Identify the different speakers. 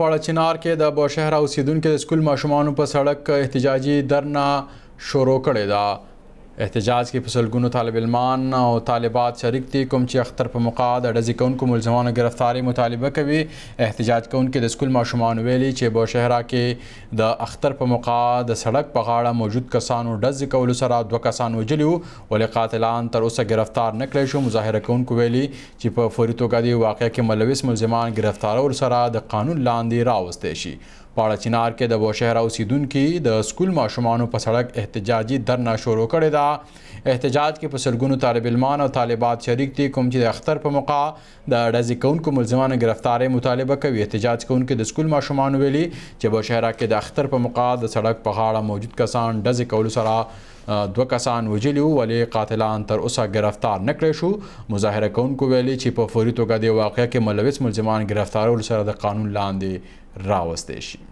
Speaker 1: په چنار کې د بوشهر اوسیدونکو د سکول ماشومان په سړک احتجاجي درنه شروع کړې ده احتجاج کې په سلګونو طالبالمان او طالبات شریک دي کوم چې اختر په موقع د ډزې کوونکو ملزمانو گرفتاری مطالبه کوي احتجاج کوونکي د سکول ماشومان ویلي چې بوشهرا کې د اختر په موقع د سړک په غاړه موجود کسانو ډزې کولو سره دوه کسان وجلي ولې قاتلان تر اوسه گرفتار نه کړی شو مظاهره کوونکو ویلي چې په فوري توګه د واقعې کې ملوث ملزمان گرفتارول سره د قانون لاندې راوستي شي پاړه چنار کې د بوشهرا اوسیدونکو د سکول ماشومان په سړک احتجاجي درنه شروع کړې ده احتجاج کې په سرګونو طالب علمان او طالبات شریک دي کوم چې د اختر په موقع د ډزې کوونکو ملزمانو گرفتاری مطالبه کوي احتجاج کوونکو د سکول ماشومان ویلي چې بوشهرا کې د اختر په موقع د سړک په غاړه موجود کسان ډزې کولو سره دوه کسان وجلی وو ولې قاتلان تر اوسه گرفتار نه کړی شو مظاهره کوونکو ویلي چې په فوري توګه د واقعې کې ملوث ملزمان گرفتارول سره د قانون لاندې راوستي شي